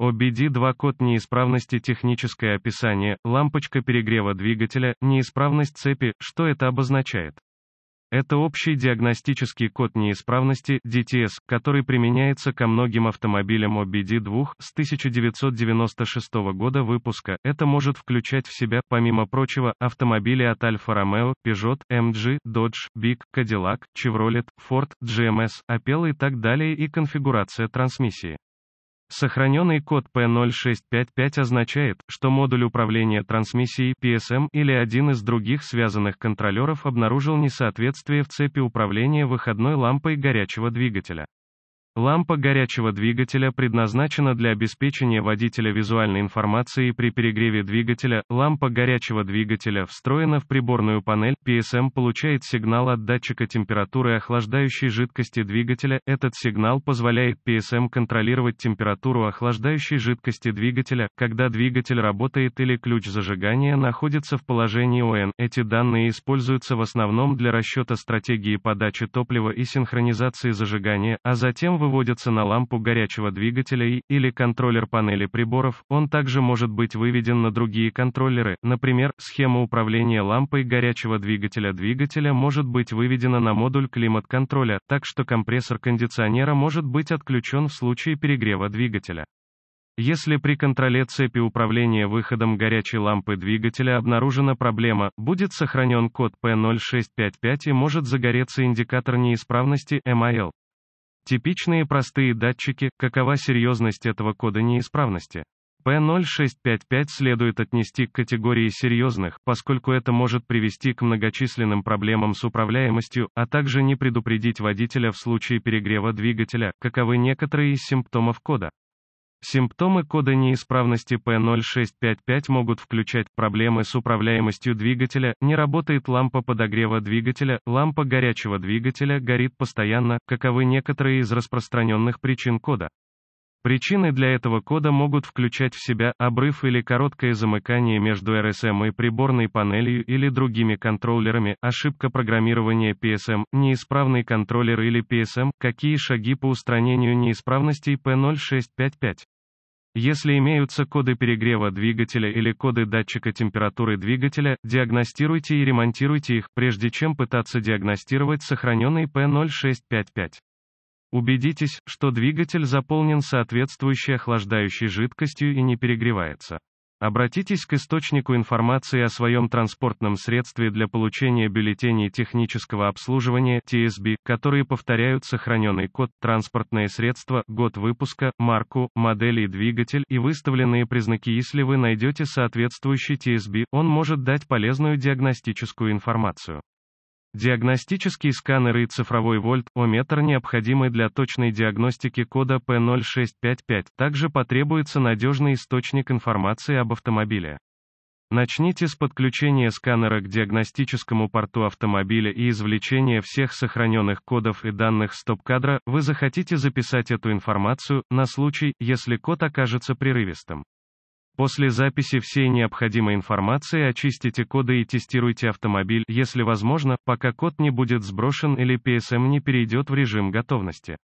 OBD2 код неисправности техническое описание, лампочка перегрева двигателя, неисправность цепи, что это обозначает? Это общий диагностический код неисправности DTS, который применяется ко многим автомобилям OBD2 с 1996 года выпуска. Это может включать в себя, помимо прочего, автомобили от Alfa Romeo, Peugeot, MG, Dodge, Big, Cadillac, Chevrolet, Ford, GMS, Opel и так далее и конфигурация трансмиссии. Сохраненный код P0655 означает, что модуль управления трансмиссией PSM или один из других связанных контролеров обнаружил несоответствие в цепи управления выходной лампой горячего двигателя. Лампа горячего двигателя предназначена для обеспечения водителя визуальной информации при перегреве двигателя. Лампа горячего двигателя встроена в приборную панель. PSM получает сигнал от датчика температуры охлаждающей жидкости двигателя. Этот сигнал позволяет PSM контролировать температуру охлаждающей жидкости двигателя, когда двигатель работает или ключ зажигания находится в положении ON, Эти данные используются в основном для расчета стратегии подачи топлива и синхронизации зажигания, а затем вы выводится на лампу горячего двигателя и, или контроллер панели приборов, он также может быть выведен на другие контроллеры, например, схема управления лампой горячего двигателя двигателя может быть выведена на модуль климат-контроля, так что компрессор кондиционера может быть отключен в случае перегрева двигателя. Если при контроле цепи управления выходом горячей лампы двигателя обнаружена проблема, будет сохранен код P0655 и может загореться индикатор неисправности MIL. Типичные простые датчики, какова серьезность этого кода неисправности. P0655 следует отнести к категории серьезных, поскольку это может привести к многочисленным проблемам с управляемостью, а также не предупредить водителя в случае перегрева двигателя, каковы некоторые из симптомов кода. Симптомы кода неисправности P0655 могут включать проблемы с управляемостью двигателя, не работает лампа подогрева двигателя, лампа горячего двигателя горит постоянно, каковы некоторые из распространенных причин кода. Причины для этого кода могут включать в себя обрыв или короткое замыкание между RSM и приборной панелью или другими контроллерами, ошибка программирования PSM, неисправный контроллер или PSM, какие шаги по устранению неисправностей P0655. Если имеются коды перегрева двигателя или коды датчика температуры двигателя, диагностируйте и ремонтируйте их, прежде чем пытаться диагностировать сохраненный P0655. Убедитесь, что двигатель заполнен соответствующей охлаждающей жидкостью и не перегревается. Обратитесь к источнику информации о своем транспортном средстве для получения бюллетеней технического обслуживания (ТСБ), которые повторяют сохраненный код, транспортное средство, год выпуска, марку, модель и двигатель и выставленные признаки. Если вы найдете соответствующий ТСБ, он может дать полезную диагностическую информацию. Диагностические сканеры и цифровой вольт-ометр необходимы для точной диагностики кода P0655. Также потребуется надежный источник информации об автомобиле. Начните с подключения сканера к диагностическому порту автомобиля и извлечения всех сохраненных кодов и данных стоп-кадра, вы захотите записать эту информацию, на случай, если код окажется прерывистым. После записи всей необходимой информации очистите коды и тестируйте автомобиль, если возможно, пока код не будет сброшен или PSM не перейдет в режим готовности.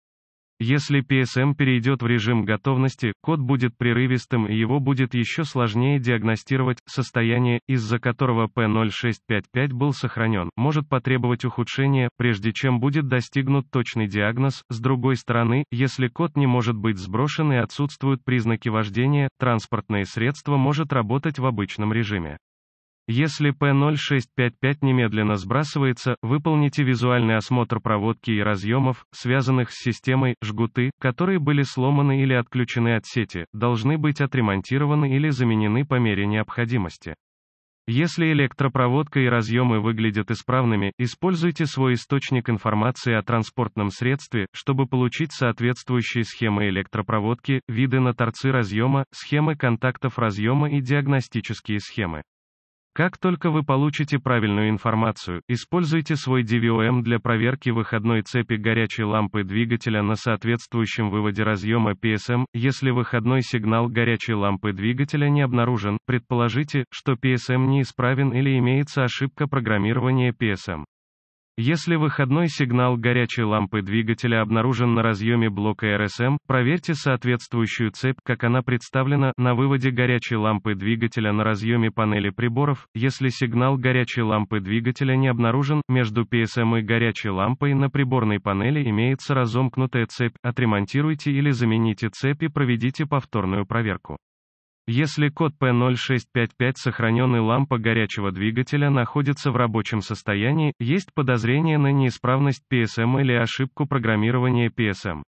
Если PSM перейдет в режим готовности, код будет прерывистым и его будет еще сложнее диагностировать, состояние, из-за которого P0655 был сохранен, может потребовать ухудшения, прежде чем будет достигнут точный диагноз, с другой стороны, если код не может быть сброшен и отсутствуют признаки вождения, транспортное средство может работать в обычном режиме. Если P0655 немедленно сбрасывается, выполните визуальный осмотр проводки и разъемов, связанных с системой, жгуты, которые были сломаны или отключены от сети, должны быть отремонтированы или заменены по мере необходимости. Если электропроводка и разъемы выглядят исправными, используйте свой источник информации о транспортном средстве, чтобы получить соответствующие схемы электропроводки, виды на торцы разъема, схемы контактов разъема и диагностические схемы. Как только вы получите правильную информацию, используйте свой DVOM для проверки выходной цепи горячей лампы двигателя на соответствующем выводе разъема PSM. Если выходной сигнал горячей лампы двигателя не обнаружен, предположите, что PSM неисправен или имеется ошибка программирования PSM. Если выходной сигнал горячей лампы двигателя обнаружен на разъеме блока РСМ, проверьте соответствующую цепь, как она представлена, на выводе горячей лампы двигателя на разъеме панели приборов. Если сигнал горячей лампы двигателя не обнаружен, между PSM и горячей лампой на приборной панели имеется разомкнутая цепь, отремонтируйте или замените цепь и проведите повторную проверку. Если код P0655 сохраненный лампа горячего двигателя находится в рабочем состоянии, есть подозрение на неисправность PSM или ошибку программирования PSM.